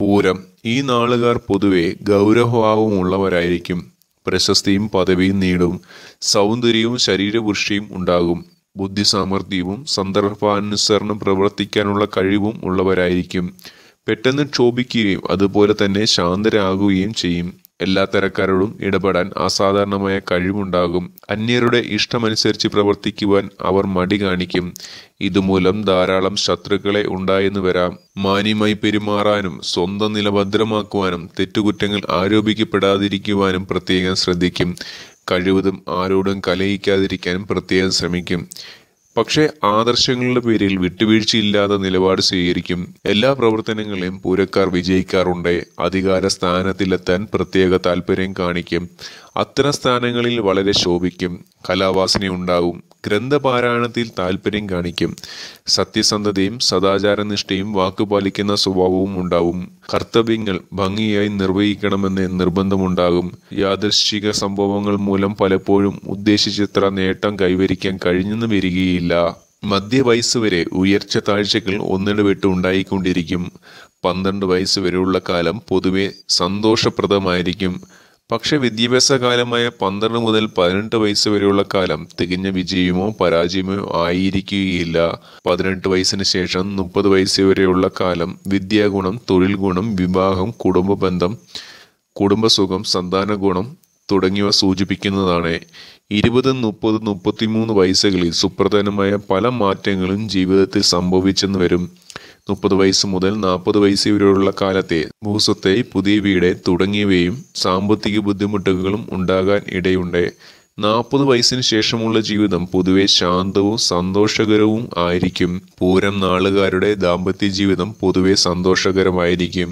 പൂരം ഈ നാളുകാർ പൊതുവെ ഉള്ളവരായിരിക്കും പ്രശസ്തിയും പദവിയും നേടും സൗന്ദര്യവും ശരീരപുഷ്ടിയും ഉണ്ടാകും ബുദ്ധിസാമർഥ്യവും സന്ദർഭാനുസരണം പ്രവർത്തിക്കാനുള്ള കഴിവും ഉള്ളവരായിരിക്കും പെട്ടെന്ന് ക്ഷോഭിക്കുകയും അതുപോലെ തന്നെ ശാന്തരാകുകയും ചെയ്യും എല്ലാ തരക്കാരോടും ഇടപെടാൻ അസാധാരണമായ കഴിവുണ്ടാകും അന്യരുടെ ഇഷ്ടമനുസരിച്ച് പ്രവർത്തിക്കുവാൻ അവർ മടി കാണിക്കും ഇതുമൂലം ധാരാളം ശത്രുക്കളെ ഉണ്ടായെന്ന് വരാം മാന്യമായി പെരുമാറാനും സ്വന്തം നില ഭദ്രമാക്കുവാനും തെറ്റുകുറ്റങ്ങൾ ആരോപിക്കപ്പെടാതിരിക്കുവാനും പ്രത്യേകം ശ്രദ്ധിക്കും കഴിവതും ആരോടും കലഹിക്കാതിരിക്കാനും പ്രത്യേകം ശ്രമിക്കും പക്ഷേ ആദർശങ്ങളുടെ പേരിൽ വിട്ടുവീഴ്ചയില്ലാത്ത നിലപാട് സ്വീകരിക്കും എല്ലാ പ്രവർത്തനങ്ങളെയും പൂരക്കാർ വിജയിക്കാറുണ്ട് അധികാര സ്ഥാനത്തിലെത്താൻ പ്രത്യേക താല്പര്യം കാണിക്കും അത്തരം സ്ഥാനങ്ങളിൽ വളരെ ശോഭിക്കും കലാവാസന ഉണ്ടാവും ഗ്രന്ഥപാരായണത്തിൽ താല്പര്യം കാണിക്കും സത്യസന്ധതയും സദാചാരനിഷ്ഠയും വാക്കുപാലിക്കുന്ന സ്വഭാവവും ഉണ്ടാവും കർത്തവ്യങ്ങൾ ഭംഗിയായി നിർവഹിക്കണമെന്ന് നിർബന്ധമുണ്ടാകും യാദർശിക സംഭവങ്ങൾ മൂലം പലപ്പോഴും ഉദ്ദേശിച്ചത്ര നേട്ടം കൈവരിക്കാൻ കഴിഞ്ഞെന്ന് വരികയില്ല ഇല്ല മധ്യവയസ്സ് വരെ ഉയർച്ച താഴ്ചകൾ ഒന്നിടവിട്ട് ഉണ്ടായിക്കൊണ്ടിരിക്കും പന്ത്രണ്ട് വയസ്സ് വരെയുള്ള കാലം പൊതുവെ സന്തോഷപ്രദമായിരിക്കും പക്ഷെ വിദ്യാഭ്യാസ കാലമായ പന്ത്രണ്ട് മുതൽ പതിനെട്ട് വയസ്സ് വരെയുള്ള കാലം തികഞ്ഞ വിജയമോ പരാജയമോ ആയിരിക്കുകയില്ല പതിനെട്ട് വയസ്സിന് ശേഷം മുപ്പത് വയസ്സ് വരെയുള്ള കാലം വിദ്യാഗുണം തൊഴിൽ ഗുണം വിവാഹം കുടുംബബന്ധം കുടുംബസുഖം സന്താന ഗുണം തുടങ്ങിയവ സൂചിപ്പിക്കുന്നതാണ് ഇരുപത് മുപ്പത് മുപ്പത്തിമൂന്ന് വയസ്സുകളിൽ സുപ്രധാനമായ പല മാറ്റങ്ങളും ജീവിതത്തിൽ സംഭവിച്ചെന്ന് വരും മുപ്പത് വയസ്സ് മുതൽ നാൽപ്പത് വയസ്സ് വരെയുള്ള കാലത്തെ ഭൂസ്വത്തെ പുതിയ വീട് തുടങ്ങിയവയും സാമ്പത്തിക ബുദ്ധിമുട്ടുകളും ഉണ്ടാകാൻ ഇടയുണ്ട് നാൽപ്പത് വയസ്സിന് ശേഷമുള്ള ജീവിതം പൊതുവെ ശാന്തവും സന്തോഷകരവും ആയിരിക്കും പൂരം നാളുകാരുടെ ദാമ്പത്യ ജീവിതം പൊതുവെ സന്തോഷകരമായിരിക്കും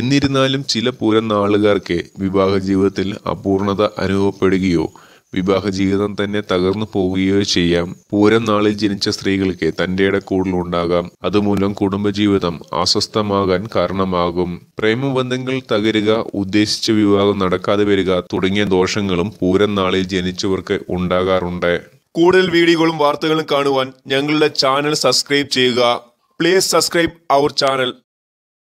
എന്നിരുന്നാലും ചില പൂരം നാളുകാർക്ക് വിവാഹ ജീവിതത്തിൽ അപൂർണത അനുഭവപ്പെടുകയോ വിവാഹ ജീവിതം തന്നെ തകർന്നു പോവുകയോ ചെയ്യാം പൂരം നാളിൽ ജനിച്ച സ്ത്രീകൾക്ക് തന്റെ കൂടുതലുണ്ടാകാം അതുമൂലം കുടുംബജീവിതം അസ്വസ്ഥമാകാൻ കാരണമാകും പ്രേമബന്ധങ്ങൾ തകരുക ഉദ്ദേശിച്ച വിവാഹം നടക്കാതെ വരിക തുടങ്ങിയ ദോഷങ്ങളും പൂരം നാളിൽ ജനിച്ചവർക്ക് ഉണ്ടാകാറുണ്ട് കൂടുതൽ വീഡിയോകളും വാർത്തകളും കാണുവാൻ ഞങ്ങളുടെ ചാനൽ സബ്സ്ക്രൈബ് ചെയ്യുക പ്ലീസ് സബ്സ്ക്രൈബ് അവർ ചാനൽ